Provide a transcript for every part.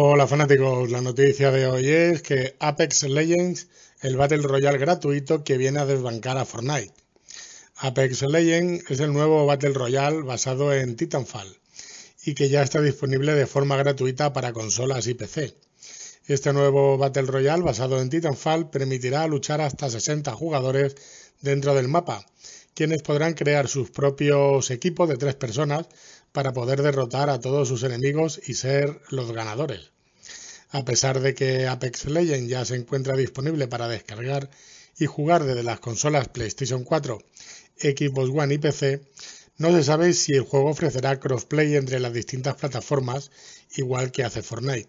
Hola fanáticos, la noticia de hoy es que Apex Legends, el Battle Royale gratuito que viene a desbancar a Fortnite. Apex Legends es el nuevo Battle Royale basado en Titanfall y que ya está disponible de forma gratuita para consolas y PC. Este nuevo Battle Royale basado en Titanfall permitirá luchar hasta 60 jugadores dentro del mapa quienes podrán crear sus propios equipos de tres personas para poder derrotar a todos sus enemigos y ser los ganadores. A pesar de que Apex Legends ya se encuentra disponible para descargar y jugar desde las consolas PlayStation 4, Xbox One y PC, no se sabe si el juego ofrecerá crossplay entre las distintas plataformas, igual que hace Fortnite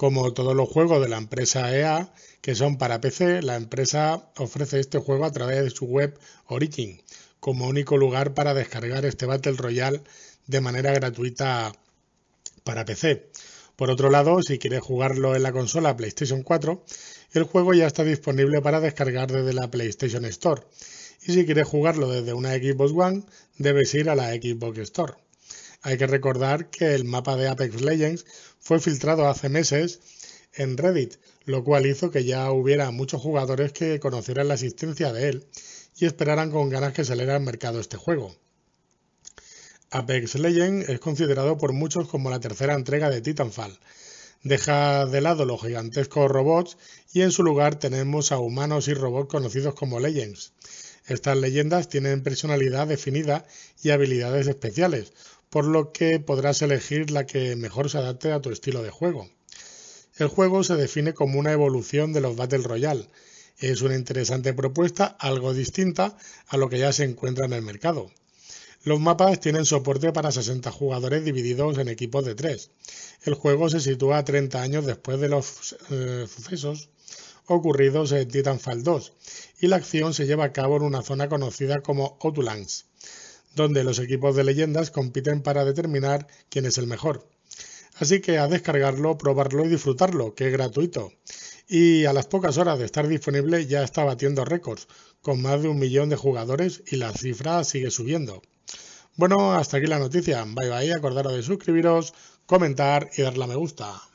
como todos los juegos de la empresa EA que son para PC, la empresa ofrece este juego a través de su web Origin, como único lugar para descargar este Battle Royale de manera gratuita para PC. Por otro lado, si quieres jugarlo en la consola PlayStation 4, el juego ya está disponible para descargar desde la PlayStation Store. Y si quieres jugarlo desde una Xbox One, debes ir a la Xbox Store. Hay que recordar que el mapa de Apex Legends fue filtrado hace meses en Reddit, lo cual hizo que ya hubiera muchos jugadores que conocieran la existencia de él y esperaran con ganas que saliera al mercado este juego. Apex Legends es considerado por muchos como la tercera entrega de Titanfall. Deja de lado los gigantescos robots y en su lugar tenemos a humanos y robots conocidos como Legends. Estas leyendas tienen personalidad definida y habilidades especiales, por lo que podrás elegir la que mejor se adapte a tu estilo de juego. El juego se define como una evolución de los Battle Royale. Es una interesante propuesta, algo distinta a lo que ya se encuentra en el mercado. Los mapas tienen soporte para 60 jugadores divididos en equipos de 3. El juego se sitúa 30 años después de los eh, sucesos ocurridos en Titanfall 2 y la acción se lleva a cabo en una zona conocida como Outlands donde los equipos de leyendas compiten para determinar quién es el mejor. Así que a descargarlo, probarlo y disfrutarlo, que es gratuito. Y a las pocas horas de estar disponible ya está batiendo récords, con más de un millón de jugadores y la cifra sigue subiendo. Bueno, hasta aquí la noticia. Bye bye, acordaros de suscribiros, comentar y darle a me gusta.